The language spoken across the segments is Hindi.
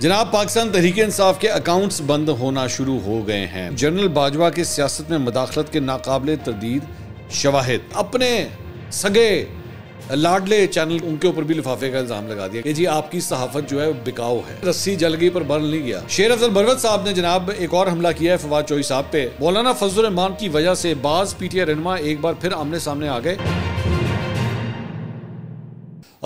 जनाब पाकिस्तान तहरीक इंसाफ के अकाउंट्स बंद होना शुरू हो गए हैं जनरल बाजवा के सियासत में मदाखलत के नाकबले तरदीद शवाहद अपने सगे लाडले चैनल उनके ऊपर भी लिफाफे का इल्जाम लगा दिया कि जी आपकी सहाफत जो है बिकाऊ है रस्सी जल गई पर बल नहीं गया शेर अफजल बरवत साहब ने जनाब एक और हमला किया है फवाद चौई साहब पे मौलाना फजल रहमान की वजह से बाज पीटीआई रहनमा एक बार फिर आमने सामने आ गए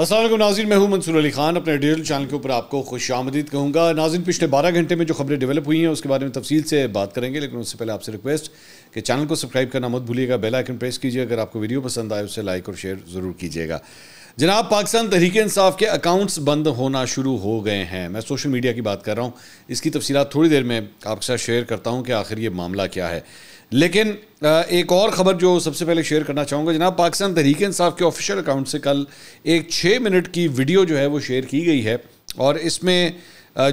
असल नाजिन मैं हूँ मंसूर अली खान अपने डिजिटल चैनल के ऊपर आपको खुश आमदीद कहूँगा नाजिन पिछले बारह घंटे में जो खबरें डेवलप हुई हैं उसके बारे में तफसील से बात करेंगे लेकिन उससे पहले आपसे रिक्वेस्ट कि चैनल को सब्सक्राइब करना मत भूलिएगा बेल आइकन प्रेस कीजिए अगर आपको वीडियो पसंद आए उसे लाइक और शेयर ज़रूर कीजिएगा जनाब पाकिस्तान तहरीक इंसाफ के अकाउंट्स बंद होना शुरू हो गए हैं मैं सोशल मीडिया की बात कर रहा हूँ इसकी तफसीत थोड़ी देर में आपके साथ शेयर करता हूँ कि आखिर ये मामला क्या है लेकिन एक और ख़बर जो सबसे पहले शेयर करना चाहूँगा जनाब पाकिस्तान तहरीक इंसाफ के ऑफिशियल अकाउंट से कल एक छः मिनट की वीडियो जो है वो शेयर की गई है और इसमें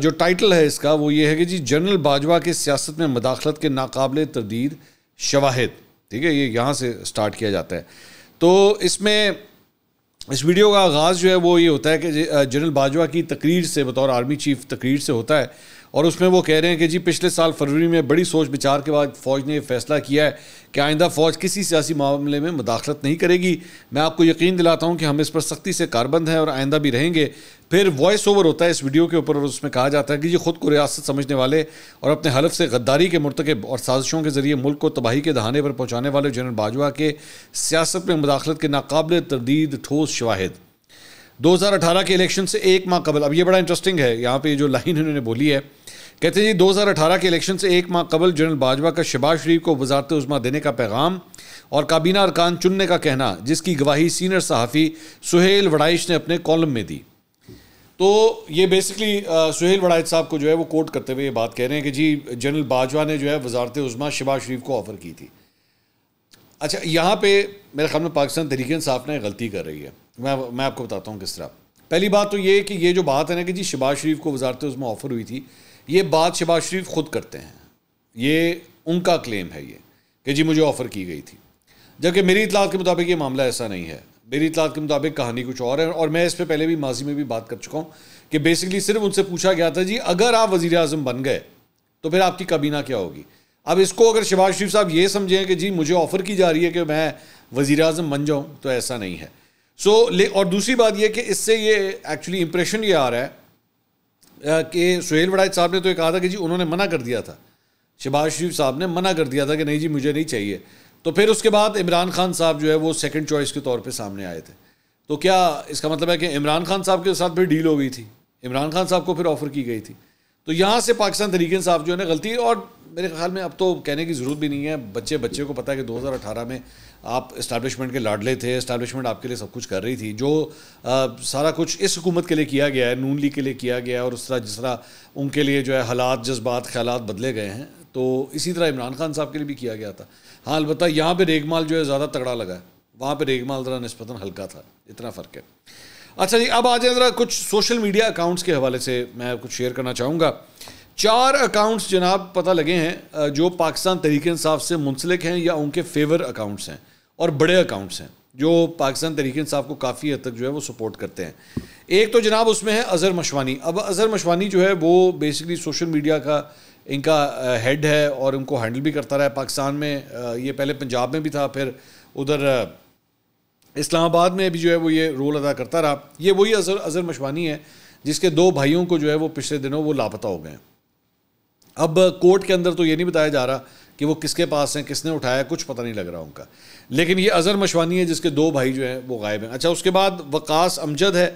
जो टाइटल है इसका वो ये है कि जी जनरल बाजवा के सियासत में मदाखलत के नाकबले तरदीद शवाहद ठीक है ये यहाँ से स्टार्ट किया जाता है तो इसमें इस वीडियो का आगाज़ जो है वो ये होता है कि जनरल बाजवा की तकरीर से बतौर आर्मी चीफ तकरीर से होता है और उसमें वो कह रहे हैं कि जी पिछले साल फरवरी में बड़ी सोच विचार के बाद फ़ौज ने यह फैसला किया है कि आइंदा फ़ौज किसी सियासी मामले में मुदाखलत नहीं करेगी मैं आपको यकीन दिलाता हूँ कि हम इस पर सख्ती से कारबंद हैं और आइंदा भी रहेंगे फिर वॉइस ओवर होता है इस वीडियो के ऊपर और उसमें कहा जाता है कि ये खुद को रियासत समझने वाले और अपने हलफ से गद्दारी के मरतकब और साजिशों के जरिए मुल्क को तबाही के दहाने पर पहुँचाने वाले जनरल बाजवा के सियासत में मुदाखलत के नाकबिल तरदीद ठोस शवाहद 2018 के इलेक्शन से एक माह कबल अब ये बड़ा इंटरेस्टिंग है यहाँ पे जो लाइन उन्होंने बोली है कहते हैं जी 2018 के इलेक्शन से एक माह कबल जनरल बाजवा का शबाज शरीफ को वजारत उजमा देने का पैगाम और काबीना अरकान चुनने का कहना जिसकी गवाही सीनियर सहाफ़ी सुहेल वड़ाइश ने अपने कॉलम में दी तो ये बेसिकली सुहेल वड़ाइश साहब को जो है वो कोट करते हुए ये बात कह रहे हैं कि जी जनरल बाजवा ने जो है वजारत उजमा शबाज शरीफ को ऑफ़र की थी अच्छा यहाँ पर मेरे ख्याल में पाकिस्तान तहरीक साहब ने गलती कर रही है मैं मैं आपको बताता हूँ किस तरह पहली बात तो ये कि ये जो बात है ना कि जी शबाज शरीफ को वजारत उजमा ऑफ़र हुई थी ये बात शहबाज शरीफ खुद करते हैं ये उनका क्लेम है ये कि जी मुझे ऑफ़र की गई थी जबकि मेरी इतलात के मुताबिक ये मामला ऐसा नहीं है मेरी इतलात के मुताबिक कहानी कुछ और है और मैं इस पर पहले भी माजी में भी बात कर चुका हूँ कि बेसिकली सिर्फ उनसे पूछा गया था जी अगर आप वज़ी अजम बन गए तो फिर आपकी काबीना क्या होगी अब इसको अगर शहबाज शरीफ साहब ये समझें कि जी मुझे ऑफ़र की जा रही है कि मैं वज़ी अजम बन जाऊँ तो ऐसा नहीं है सो so, ले और दूसरी बात यह कि इससे ये एक्चुअली इंप्रेशन ये आ रहा है कि सुहेल वड़ाइज साहब ने तो ये कहा था कि जी उन्होंने मना कर दिया था शहबाज शरीफ साहब ने मना कर दिया था कि नहीं जी मुझे नहीं चाहिए तो फिर उसके बाद इमरान खान साहब जो है वो सेकंड चॉइस के तौर पे सामने आए थे तो क्या इसका मतलब है कि इमरान खान साहब के साथ फिर डील हो गई थी इमरान खान साहब को फिर ऑफ़र की गई थी तो यहाँ से पाकिस्तान तरीके साहब जो है ना गलती और मेरे ख्याल में अब तो कहने की ज़रूरत भी नहीं है बच्चे बच्चे को पता है कि 2018 में आप इस्टबलिशमेंट के लाडले थे इस्टेब्लिशमेंट आपके लिए सब कुछ कर रही थी जो आ, सारा कुछ इस हुकूमत के लिए किया गया है नून लीग के लिए किया गया है और उस तरह जिस तरह उनके लिए जो है हालात जज्बात ख्याल बदले गए हैं तो इसी तरह इमरान खान साहब के लिए भी किया गया था हाँ अलबत् यहाँ पर रेगमाल जो है ज़्यादा तगड़ा लगा है वहाँ पर रेगमाल ज़रा नस्पता हल्का था इतना फ़र्क है अच्छा जी अब आ जाए ज़रा कुछ सोशल मीडिया अकाउंट्स के हवाले से मैं कुछ शेयर करना चाहूँगा चार अकाउंट्स जनाब पता लगे हैं जो पाकिस्तान तहरीक इंसाफ से मुंसलिक हैं या उनके फेवर अकाउंट्स हैं और बड़े अकाउंट्स हैं जो पाकिस्तान तरीके इंसाफ को काफ़ी हद तक जो है वो सपोर्ट करते हैं एक तो जनाब उसमें है अज़र मशवानी अब अज़र मशवानी जो है वो बेसिकली सोशल मीडिया का इनका हेड है और उनको हैंडल भी करता रहा है पाकिस्तान में ये पहले पंजाब में भी था फिर उधर इस्लामाबाद में भी जो है वो ये रोल अदा करता रहा ये वही अज़र अज़र मशवानी है जिसके दो भाइयों को जो है वो पिछले दिनों वो लापता हो गए अब कोर्ट के अंदर तो ये नहीं बताया जा रहा कि वो किसके पास हैं किसने उठाया कुछ पता नहीं लग रहा उनका लेकिन ये अज़र मशवानी है जिसके दो भाई जो हैं वो गायब हैं अच्छा उसके बाद वकास अमजद है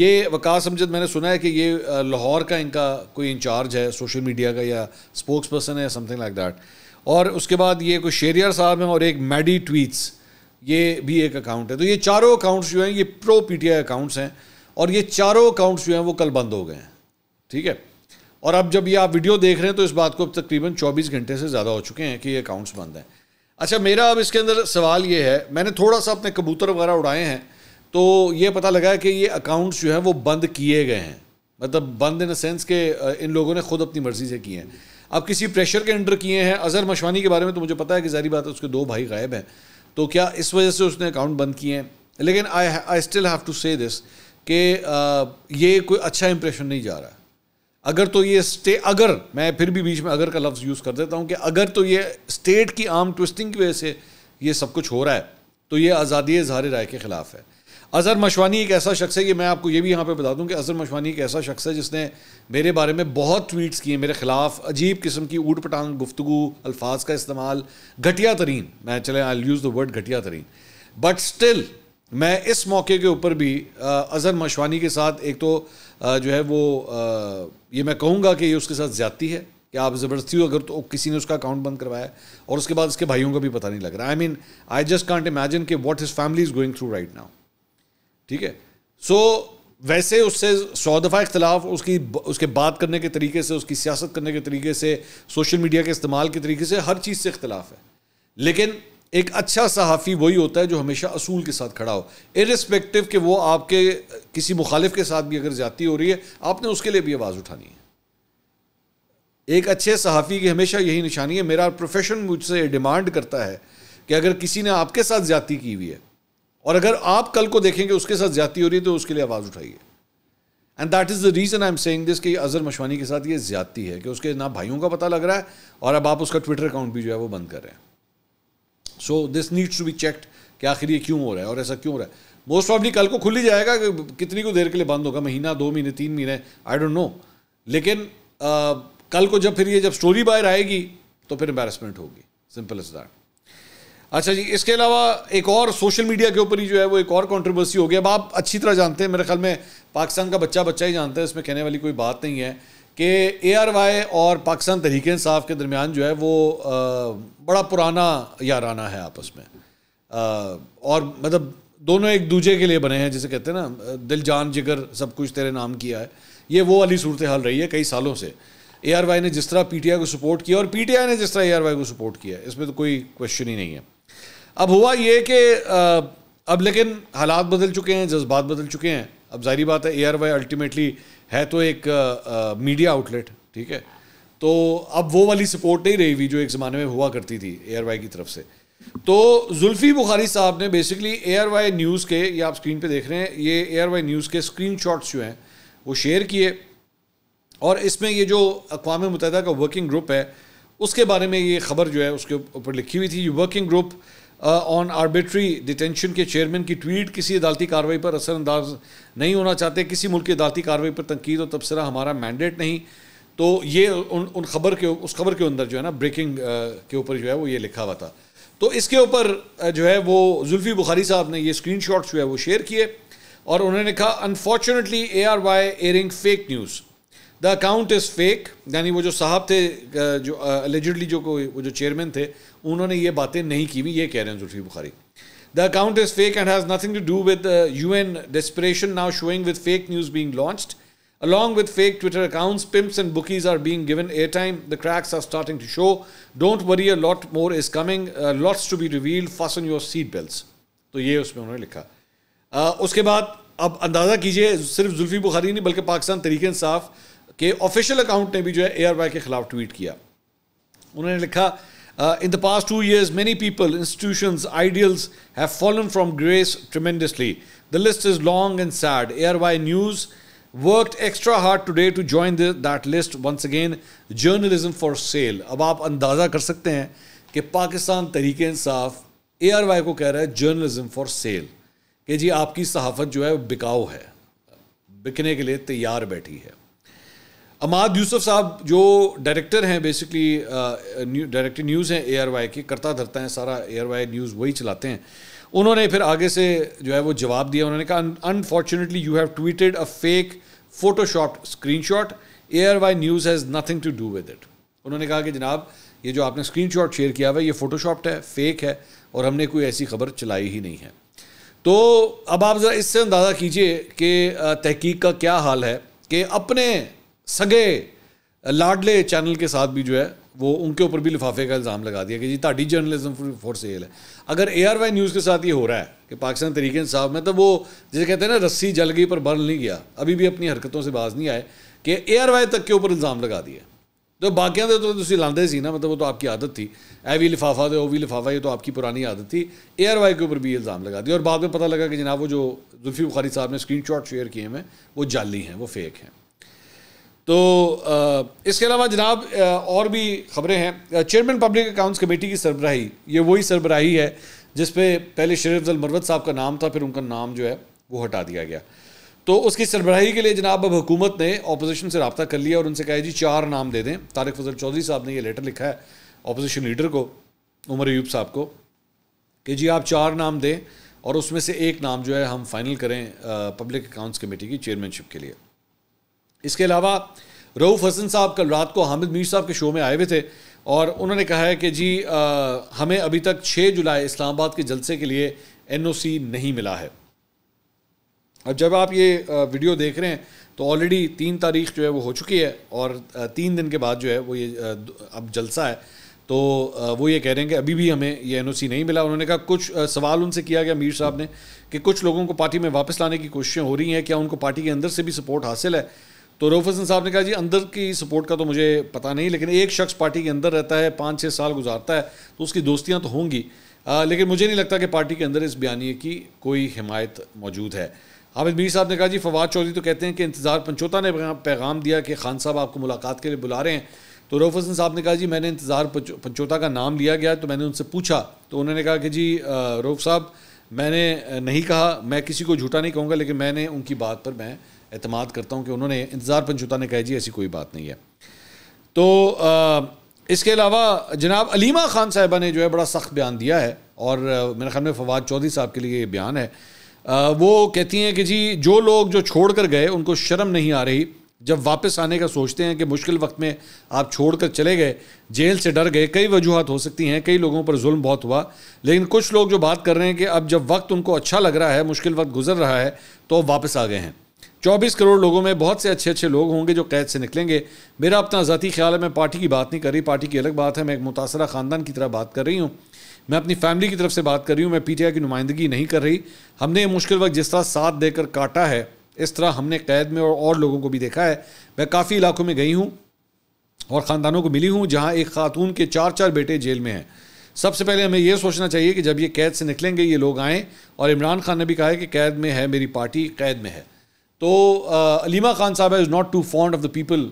ये वकास अमजद मैंने सुना है कि ये लाहौर का इनका कोई इंचार्ज है सोशल मीडिया का या स्पोक्स पर्सन है समथिंग लाइक दैट और उसके बाद ये कोई शेरियर साहब हैं और एक मैडी ट्वीट्स ये भी एक अकाउंट है तो ये चारों अकाउंट्स जो हैं ये प्रो पीटीआई अकाउंट्स हैं और ये चारों अकाउंट्स जो हैं वो कल बंद हो गए हैं ठीक है और अब जब ये आप वीडियो देख रहे हैं तो इस बात को अब तकरीबन 24 घंटे से ज़्यादा हो चुके हैं कि ये अकाउंट्स बंद हैं अच्छा मेरा अब इसके अंदर सवाल ये है मैंने थोड़ा सा अपने कबूतर वगैरह उड़ाए हैं तो ये पता लगा है कि ये अकाउंट्स जो हैं वो बंद किए गए हैं मतलब बंद इन सेंस के इन लोगों ने खुद अपनी मर्ज़ी से किए हैं अब किसी प्रेशर के अंडर किए हैं अज़हर मशवानी के बारे में तो मुझे पता है कि जारी बात है उसके दो भाई गायब हैं तो क्या इस वजह से उसने अकाउंट बंद किए हैं लेकिन I I still have to say this कि ये कोई अच्छा इंप्रेशन नहीं जा रहा अगर तो ये स्टे अगर मैं फिर भी बीच में अगर का लफ्ज़ यूज़ कर देता हूँ कि अगर तो ये स्टेट की आम ट्विस्टिंग की वजह से ये सब कुछ हो रहा है तो ये आज़ादी इजहार राय के ख़िलाफ़ है अज़हर मशवानी एक ऐसा शख्स है कि मैं आपको ये भी यहाँ पे बता दूँ कि अज़हर मशवानी एक ऐसा शख्स है जिसने मेरे बारे में बहुत ट्वीट्स किए मेरे ख़िलाफ़ अजीब किस्म की ऊट पटांग गुफ्तु अल्फाज का इस्तेमाल घटिया तरीन मैं चले आई यूज़ द वर्ड घटिया तरीन बट स्टिल मैं इस मौके के ऊपर भी अज़हर मशवानी के साथ एक तो जो है वो ये मैं कहूँगा कि ये उसके साथ ज़्यादती है कि आप ज़बरदस्ती अगर तो किसी ने उसका अकाउंट बंद करवाया और उसके बाद उसके भाइयों का भी पता नहीं लग रहा I mean I just can't imagine कि what his family is going through right now ठीक है सो वैसे उससे सौ दफ़ा इख्तलाफ उसकी उसके बात करने के तरीके से उसकी सियासत करने के तरीके से सोशल मीडिया के इस्तेमाल के तरीके से हर चीज़ से इख्तलाफ है लेकिन एक अच्छा सहाफ़ी वही होता है जो हमेशा असूल के साथ खड़ा हो इरिस्पेक्टिव कि वो आपके किसी मुखालिफ के साथ भी अगर ज्यादा हो रही है आपने उसके लिए भी आवाज़ उठानी है एक अच्छे सहाफ़ी की हमेशा यही निशानी है मेरा प्रोफेशन मुझसे डिमांड करता है कि अगर किसी ने आपके साथ ज्यादा की हुई है और अगर आप कल को देखेंगे उसके साथ ज्यादा हो रही है तो उसके लिए आवाज़ उठाइए and that is the reason I am saying this कि अजहर मशवानी के साथ ये ज्यादा है कि उसके ना भाइयों का पता लग रहा है और अब आप उसका ट्विटर अकाउंट भी जो है वो बंद कर रहे हैं so this needs to be checked कि आखिर ये क्यों हो रहा है और ऐसा क्यों हो रहा है मोस्ट प्रॉब्ली कल को खुल ही जाएगा कि कितनी को देर के लिए बंद होगा महीना दो महीने तीन महीने आई डोंट नो लेकिन आ, कल को जब फिर ये जब स्टोरी बाहर आएगी तो फिर एम्बेरसमेंट होगी सिंपल इज दैट अच्छा जी इसके अलावा एक और सोशल मीडिया के ऊपर ही जो है वो एक और कॉन्ट्रोवर्सी हो गया अब आप अच्छी तरह जानते हैं मेरे ख्याल में पाकिस्तान का बच्चा बच्चा ही जानता है इसमें कहने वाली कोई बात नहीं है कि ए आर वाई और पाकिस्तान तहरीक इंसाफ के दरमियान जो है वो आ, बड़ा पुराना याराना है आपस में आ, और मतलब दोनों एक दूजे के लिए बने हैं जिसे कहते हैं ना दिल जान जिगर सब कुछ तेरे नाम किया है ये वो वाली सूरत हाल रही है कई सालों से ए आर वाई ने जिस तरह पी टी आई को सपोर्ट किया और पी टी आई ने जिस तरह ए आर वाई को सपोर्ट किया इसमें तो कोई क्वेश्चन ही नहीं है अब हुआ ये कि अब लेकिन हालात बदल चुके हैं जज्बात बदल चुके हैं अब जाहिर बात है ए आर वाई अल्टीमेटली है तो एक मीडिया आउटलेट ठीक है तो अब वो वाली सपोर्ट नहीं रही हुई जो एक ज़माने में हुआ करती थी ए आर वाई की तरफ से तो जुल्फ़ी बुखारी साहब ने basically A R Y news के ये आप स्क्रीन पे देख रहे हैं ये ए आर वाई न्यूज़ के स्क्रीन शॉट्स जो हैं वो शेयर किए और इसमें ये जो अकवा मुतहदा का वर्किंग ग्रुप है उसके बारे में ये खबर जो है उसके ऊपर लिखी हुई थी ये working group on arbitrary detention के चेयरमैन की ट्वीट किसी अदालती कार्रवाई पर असरअंदाज नहीं होना चाहते किसी मुल्क की अदालती कार्रवाई पर तनकीद और तबसरा हमारा मैंडेट नहीं तो ये उन उन खबर के उस खबर के अंदर जो है ना ब्रेकिंग के ऊपर जो है वो ये लिखा हुआ था तो इसके ऊपर जो है वो जुल्फ़ी बुखारी साहब ने ये स्क्रीन जो है वो शेयर किए और उन्होंने कहा unfortunately A R Y airing fake news the account is fake यानी वो जो साहब थे जो एलिजिडली जो वो जो चेयरमैन थे उन्होंने ये बातें नहीं की हुई ये कह रहे हैं Zulfi Bukhari the account is fake and has nothing to do with you an desperation now showing with fake news being launched Along with fake Twitter accounts, pimps and bookies are being given airtime. The cracks are starting to show. Don't worry, a lot more is coming. Uh, lots to be revealed. Fasten your seat belts. तो ये उसमें उन्होंने लिखा uh, उसके बाद अब अंदाज़ा कीजिए सिर्फ जुल्फी बुखारी नहीं बल्कि पाकिस्तान तरीके इंसाफ़ कि ऑफिशियल अकाउंट ने भी जो है ए आर वाई के खिलाफ ट्वीट किया उन्होंने लिखा in the past two years many people institution ideals have fallen from grace tremendously the list is long and sad A Y न्यूज़ worked extra hard today to join that list once again journalism for sale अब आप अंदाज़ा कर सकते हैं कि पाकिस्तान तरीके इंसाफ ए आर वाई को कह रहा है जर्नलिज्म फॉर सेल कि जी आपकी सहाफ़त जो है बिकाऊ है बिकने के लिए तैयार बैठी है अमाद यूसुफ साहब जो डायरेक्टर हैं बेसिकली डायरेक्टर न्यूज़ हैं ए आर वाई के करता धरता हैं सारा ए आर वाई न्यूज़ वही चलाते हैं उन्होंने फिर आगे से जो है वो जवाब दिया उन्होंने कहा unfortunately you have tweeted a fake photoshop screenshot A R Y news has nothing to do with it उन्होंने कहा कि जनाब ये जो आपने स्क्रीन शॉट शेयर किया हुआ है ये फोटोशॉप्ड है फेक है और हमने कोई ऐसी खबर चलाई ही नहीं है तो अब आप ज़रा इससे अंदाज़ा कीजिए कि uh, तहकीक का क्या हाल है कि अपने सगे लाडले चैनल के साथ भी जो है वो उनके ऊपर भी लिफाफे का इल्ज़ाम लगा दिया कि जी ताड़ी जर्नलिज्म फॉर सेल है अगर ए आर वाई न्यूज़ के साथ ये हो रहा है कि पाकिस्तान तरीके साहब में तो वो जैसे कहते हैं ना रस्सी जल गई पर बर्न नहीं गया अभी भी अपनी हरकतों से बाज नहीं आए कि ए आर वाई तक के ऊपर इल्ज़ाम लगा दिया तो बाकियां तो, तो लाते ही ना मतलब वो तो आपकी आदत थी ए भी लिफाफा तो ओ भी लिफाफा ये तो आपकी पुरानी आदत थी ए आर वाई के ऊपर भी इल्ज़ाम लगा दिया और बाद में पता लगा कि जनाब वो जो जुल्फी बुखारी साहब ने स्क्रीन शॉट शेयर किए हैं वो जाली हैं वो फेक हैं तो इसके अलावा जनाब और भी खबरें हैं चेयरमैन पब्लिक अकाउंट्स कमेटी की सरबराही ये वही सरबराही है जिस पे पहले शरीफ अल मरवत साहब का नाम था फिर उनका नाम जो है वो हटा दिया गया तो उसकी सरबराही के लिए जनाब अब हुकूमत ने अपोजिशन से रबता कर लिया और उनसे कहा जी चार नाम दे दें तारक फजल चौधरी साहब ने यह लेटर लिखा है अपोजिशन लीडर को उमर ऐब साहब को कि जी आप चार नाम दें और उसमें से एक नाम जो है हम फाइनल करें पब्लिक अकाउंट्स कमेटी की चेयरमैनशिप के लिए इसके अलावा रऊफ़ हसन साहब कल रात को हामिद मीर साहब के शो में आए हुए थे और उन्होंने कहा है कि जी आ, हमें अभी तक 6 जुलाई इस्लामाबाद के जलसे के लिए एनओसी नहीं मिला है अब जब आप ये वीडियो देख रहे हैं तो ऑलरेडी तीन तारीख जो है वो हो चुकी है और तीन दिन के बाद जो है वो ये अब जलसा है तो वो ये कह रहे हैं कि अभी भी हमें ये एनओसी नहीं मिला उन्होंने कहा कुछ सवाल उनसे किया गया मीर साहब ने कि कुछ लोगों को पार्टी में वापस लाने की कोशिशें हो रही हैं क्या उनको पार्टी के अंदर से भी सपोर्ट हासिल है तो रोफ हसन साहब ने कहा जी अंदर की सपोर्ट का तो मुझे पता नहीं लेकिन एक शख्स पार्टी के अंदर रहता है पाँच छः साल गुजारता है तो उसकी दोस्तियाँ तो होंगी लेकिन मुझे नहीं लगता कि पार्टी के अंदर इस बयानी की कोई हिमायत मौजूद है हामिद मीर साहब ने कहा जी फवाद चौधरी तो कहते हैं कि इंतज़ार पंचोता ने पैगाम दिया कि खान साहब आपको मुलाकात के लिए बुला रहे हैं तो रोफ हसन साहब ने कहा जी मैंने इंतज़ार पंचोता का नाम लिया गया तो मैंने उनसे पूछा तो उन्होंने कहा कि जी रोफ़ साहब मैंने नहीं कहा मैं किसी को झूठा नहीं कहूँगा लेकिन मैंने उनकी बात पर मैं अतमाद करता हूँ कि उन्होंने इंतज़ार पंचुता ने कहा जी ऐसी कोई बात नहीं है तो आ, इसके अलावा जनाब अलीमा खान साहिबा ने जो है बड़ा सख्त बयान दिया है और मेरे ख्याल में फवाद चौधरी साहब के लिए ये बयान है आ, वो कहती हैं कि जी जो लोग जो छोड़ कर गए उनको शर्म नहीं आ रही जब वापस आने का सोचते हैं कि मुश्किल वक्त में आप छोड़ कर चले गए जेल से डर गए कई वजूहत हो सकती हैं कई लोगों पर जुल्म बहुत हुआ लेकिन कुछ लोग जो बात कर रहे हैं कि अब जब वक्त उनको अच्छा लग रहा है मुश्किल वक्त गुजर रहा है तो वापस आ गए हैं 24 करोड़ लोगों में बहुत से अच्छे अच्छे लोग होंगे जो कैद से निकलेंगे मेरा अपना ज़ाती ख्याल है मैं पार्टी की बात नहीं कर रही पार्टी की अलग बात है मैं एक मुतासर ख़ानदान की तरह बात कर रही हूँ मैं अपनी फैमिली की तरफ से बात कर रही हूँ मैं पी की नुमाइंदगी नहीं कर रही हमने ये मुश्किल वक्त जिस तरह साथ देकर काटा है इस तरह हमने कैद में और, और लोगों को भी देखा है मैं काफ़ी इलाकों में गई हूँ और ख़ानदानों को मिली हूँ जहाँ एक खातून के चार चार बेटे जेल में हैं सबसे पहले हमें यह सोचना चाहिए कि जब ये कैद से निकलेंगे ये लोग आएँ और इमरान खान ने भी कहा है कि कैद में है मेरी पार्टी कैद में है तो अलीमा खान साहब is not too fond of the people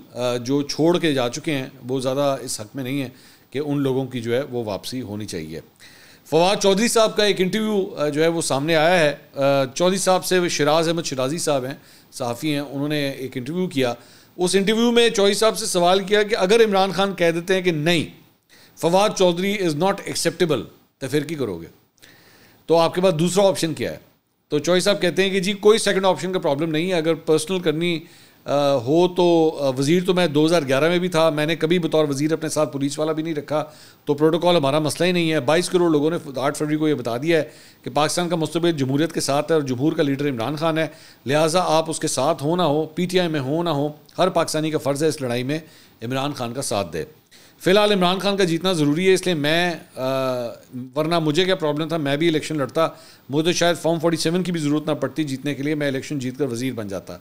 जो छोड़ के जा चुके हैं वो ज़्यादा इस हक में नहीं है कि उन लोगों की जो है वो वापसी होनी चाहिए फवाद चौधरी साहब का एक इंटरव्यू जो है वो सामने आया है चौधरी साहब से शराज अहमद शराजी साहब हैं साफ़ी हैं उन्होंने एक इंटरव्यू किया उस इंटरव्यू में चौधरी साहब से सवाल किया कि अगर इमरान खान कह देते हैं कि नहीं Fawad Chaudhry is not acceptable तो फिर की करोगे तो आपके पास दूसरा ऑप्शन क्या है तो चॉइस साहब कहते हैं कि जी कोई सेकंड ऑप्शन का प्रॉब्लम नहीं है अगर पर्सनल करनी हो तो वज़ीर तो मैं 2011 में भी था मैंने कभी बतौर वज़ीर अपने साथ पुलिस वाला भी नहीं रखा तो प्रोटोकॉल हमारा मसला ही नहीं है बाईस करोड़ लोगों ने आठ फरवरी को ये बता दिया है कि पाकिस्तान का मुस्तबिल जमहूरियत के साथ है और जमहूर का लीडर इमरान खान है लिहाजा आप उसके साथ हो ना हो पी टी आई में हो ना हो हर पाकिस्तानी का फ़र्ज़ है इस लड़ाई में इमरान खान का साथ दे फिलहाल इमरान खान का जीतना ज़रूरी है इसलिए मैं आ, वरना मुझे क्या प्रॉब्लम था मैं भी इलेक्शन लड़ता मुझे तो शायद फॉर्म फोर्टी सेवन की भी ज़रूरत ना पड़ती जीतने के लिए मैं इलेक्शन जीत कर वज़ीर बन जाता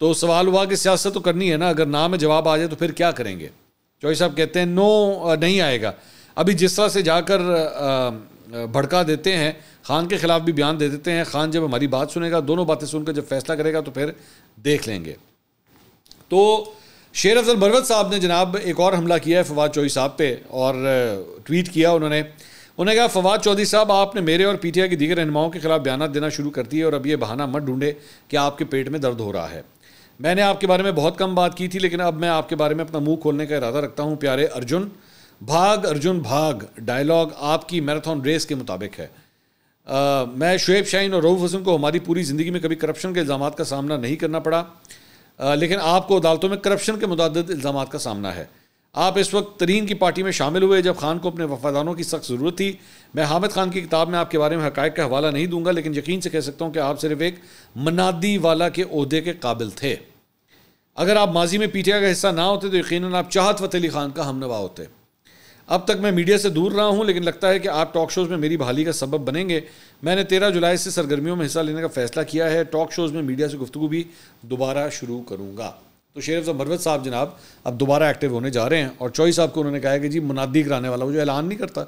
तो सवाल हुआ कि सियासत तो करनी है ना अगर ना में जवाब आ जाए तो फिर क्या करेंगे चौहरी साहब कहते हैं नो नहीं आएगा अभी जिस तरह से जाकर भड़का देते हैं खान के ख़िलाफ़ भी बयान दे देते हैं खान जब हमारी बात सुनेगा दोनों बातें सुनकर जब फैसला करेगा तो फिर देख लेंगे तो शेर अफजल बरगत साहब ने जनाब एक और हमला किया है फवाद चौधरी साहब पे और ट्वीट किया उन्होंने उन्होंने कहा फवाद चौधरी साहब आपने मेरे और पीटीआई के दीगर रहनुमाओं के खिलाफ बयान देना शुरू कर दिए और अब ये बहाना मत ढूंढे कि आपके पेट में दर्द हो रहा है मैंने आपके बारे में बहुत कम बात की थी लेकिन अब मैं आपके बारे में अपना मुंह खोलने का इरादा रखता हूँ प्यारे अर्जुन भाग अर्जुन भाग डायलॉग आपकी मैराथन रेस के मुताबिक है आ, मैं शुएब शाहीन और रऊफ हसन को हमारी पूरी ज़िंदगी में कभी करप्शन के इल्ज़ाम का सामना नहीं करना पड़ा लेकिन आपको अदालतों में करप्शन के मुतद इल्ज़ाम का सामना है आप इस वक्त तरीन की पार्टी में शामिल हुए जब खान को अपने वफादारों की सख्त ज़रूरत थी मैं हामिद खान की किताब में आपके बारे में हक़ का हवाला नहीं दूंगा लेकिन यकीन से कह सकता हूँ कि आप सिर्फ एक मनादी वाला के अहदे के काबिल थे अगर आप माजी में पीटीआई का हिस्सा ना होते तो यकीन आप चाहत फतेह अली खान का हमनवा होते अब तक मैं मीडिया से दूर रहा हूं लेकिन लगता है कि आप टॉक शोज़ में मेरी बहाली का सबब बनेंगे मैंने तेरह जुलाई से सरगर्मियों में हिस्सा लेने का फैसला किया है टॉक शोज़ में मीडिया से गुफ्तु भी दोबारा शुरू करूँगा तो शेर अफजल मरवत साहब जनाब अब दोबारा एक्टिव होने जा रहे हैं और चौई साहब को उन्होंने कहा है कि जी मुनादी कराने वाला वो जो ऐलान नहीं करता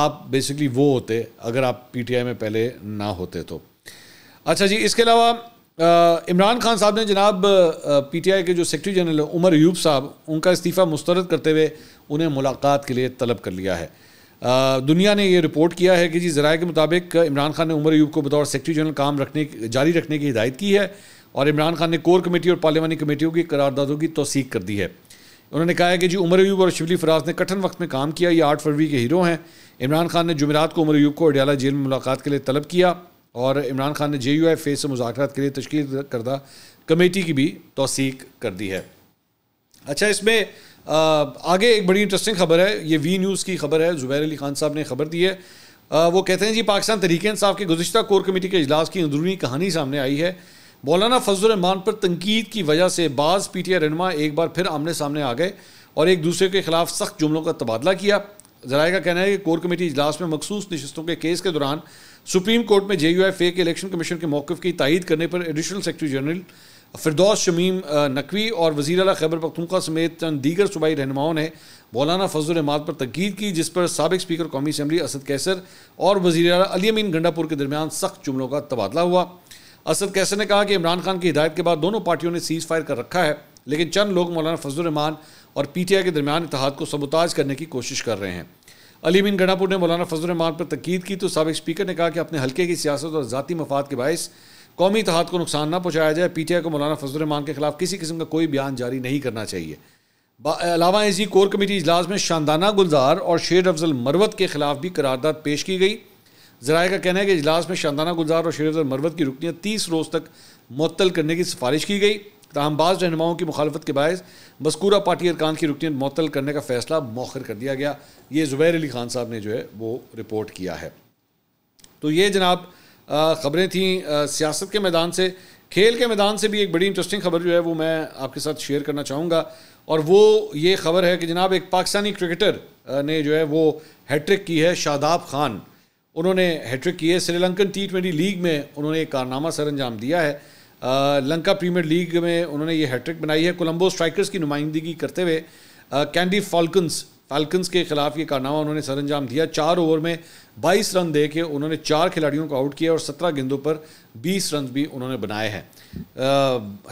आप बेसिकली वो होते अगर आप पीटीआई में पहले ना होते तो अच्छा जी इसके अलावा इमरान खान साहब ने जनाब पीटीआई के जो सेक्रेटरी जनरल उमर यूब साहब उनका इस्तीफ़ा मुस्तरद करते हुए उन्हें मुलाकात के लिए तलब कर लिया है दुनिया ने यह रिपोर्ट किया है कि जी जराए के मुताबिक इमरान खान ने उमर यूब को बतौर सेक्रेटरी जनरल काम रखने जारी रखने की हिदायत की है और इमरान खान ने कोर कमेटी और पार्लियामानी कमेटियों की करारदादों की तोसीक कर दी है उन्होंने कहा है कि जी उमर यूब और शिवली फराज ने कठिन वक्त में काम किया ये आठ फरवरी के हीरो हैं इमरान खान ने जुमेरात को उमर यूब को अडियाला जेल में मुलाकात के लिए तलब किया और इमरान खान ने जे यू आई फेस से मुजात के लिए तश्ल करदा कमेटी की भी तोसीक कर दी है अच्छा इसमें Uh, आगे एक बड़ी इंटरेस्टिंग खबर है ये वी न्यूज़ की खबर है जुबैर अली खान साहब ने खबर दी है आ, uh, वो कहते हैं जी पाकिस्तान तरीके इंसाफ के गुजशत कोर कमेटी के अजलास की अंदरूनी कहानी सामने आई है मौलाना फजलरहमान पर तनकीद की वजह से बाज़ पी टी आई रहनमा एक बार फिर आमने सामने आ गए और एक दूसरे के खिलाफ सख्त जुमलों का तबादला किया जराये का कहना है कि कोर कमेटी इजलास में मखसूस नशस्तों के केस के दौरान सुप्रीम कोर्ट में जे यू एफ ए के इलेक्शन कमीशन के मौक़ की तइद करने पर additional secretary general Firdous Shamim Naqvi और वज़ी अला खैबर पखतुखा समेत चंद दीगर सूबाई रहनुमाओं ने मौलाना फजल अहमद पर तकीद की जिस पर सबक स्पीकर कौमी असम्बली असद कैसर और वजी अला अली अमीन गंडापुर के दरमियान सख्त जुमलों का तबादला हुआ असद कैसर ने कहा कि इमरान खान की हिदायत के बाद दोनों पार्टियों ने सीज़ फायर कर रखा है लेकिन चंद लोग मौलाना फजल रहमान और पी टी आई के दरमियान इतिहाद को सबोताज करने की कोशिश कर रहे हैं अली बिन गंडापुर ने मौलाना फजल रहमान पर तकीद की तो सबक स्पीकर ने कहा कि अपने हल्के की सियासत और ज़ाती मफाद के बायस कौमी इतिहाद को नुकसान ना पहुँचाया जाए पी टी आई को मौलाना फजल फजलरहमान के खिलाफ किसी किस्म का कोई बयान जारी नहीं करना चाहिए अलावा इसी कोर कमेटी इजलास में शानदाना गुलजार और शेर अफजल मरवत के खिलाफ भी करारदाद पेश की गई जराए का कहना है कि इजलास में शानदाना गुलजार और शेर अफजल मरवत की रुकनियाँ तीस रोज़ तक मअतल करने की सिफारिश की गई तहम बाज़ रहनुमाओं की मुखालफत के बायस मस्कूरा पार्टी अरकान की रुकनियत मअतल करने का फैसला मौखर कर दिया गया ये ज़ुबैर अली खान साहब ने जो है वो रिपोर्ट किया है तो ये जनाब खबरें थी सियासत के मैदान से खेल के मैदान से भी एक बड़ी इंटरेस्टिंग खबर जो है वो मैं आपके साथ शेयर करना चाहूँगा और वो ये खबर है कि जनाब एक पाकिस्तानी क्रिकेटर ने जो है वो हैट्रिक की है शादाब खान उन्होंने हैट्रिक की है श्रीलंकन टी ट्वेंटी लीग में उन्होंने एक कारनामा सर अंजाम दिया है लंका प्रीमियर लीग में उन्होंने ये हैट्रिक बनाई है कोलंबो स्ट्राइकर्स की नुमाइंदगी करते हुए कैंडी फाल्कन्स फाल्कन्स के खिलाफ ये कारनामा उन्होंने सर अंजाम दिया चार ओवर में बाईस रन दे के उन्होंने चार खिलाड़ियों को आउट किया और सत्रह गेंदों पर बीस रन भी उन्होंने बनाए हैं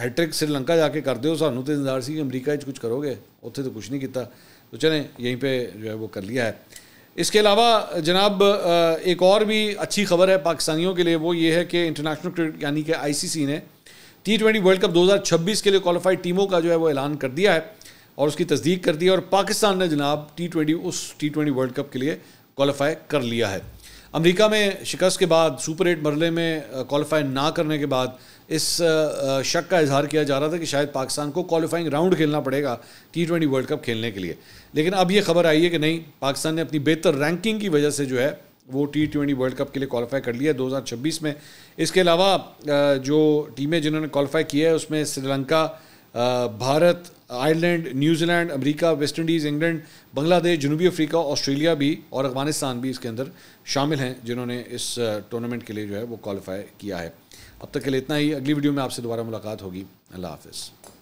हैट्रिक श्रीलंका जाके कर दो ਸਾਨੂੰ तो इंतजार से अमरीका कुछ करोगे उत्थे तो कुछ नहीं किया तो चले यहीं पर जो है वो कर लिया है इसके अलावा जनाब एक और भी अच्छी खबर है पाकिस्तानियों के लिए वो ये है कि इंटरनेशनल क्रिकेट यानी कि आईसीसी ने टी ट्वेंटी वर्ल्ड कप 2026 के लिए क्वालिफाइड टीमों का जो है वो ऐलान कर दिया है और उसकी तस्दीक कर दी है और पाकिस्तान ने जनाब टी ट्वेंटी उस टी ट्वेंटी वर्ल्ड कप के लिए क्वालिफाई कर लिया है अमेरिका में शिकस्त के बाद सुपर एट मरले में क्वालिफाई ना करने के बाद इस शक का इजहार किया जा रहा था कि शायद पाकिस्तान को क्वालिफाइंग राउंड खेलना पड़ेगा टी ट्वेंटी वर्ल्ड कप खेलने के लिए लेकिन अब ये खबर आई है कि नहीं पाकिस्तान ने अपनी बेहतर रैंकिंग की वजह से जो है वो टी ट्वेंटी वर्ल्ड कप के लिए क्वालिफाई कर लिया है छब्बीस में इसके अलावा जो टीमें जिन्होंने क्वालिफाई किया है उसमें Sri Lanka Bharat Ireland New Zealand America West Indies England Bangladesh जनूबी अफ्रीका ऑस्ट्रेलिया भी और अफगानिस्तान भी इसके अंदर शामिल हैं जिन्होंने इस टूर्नामेंट के लिए जो है वो क्वालिफाई किया है अब तक के लिए इतना ही अगली वीडियो में आपसे दोबारा मुलाकात होगी अल्लाह हाफिज़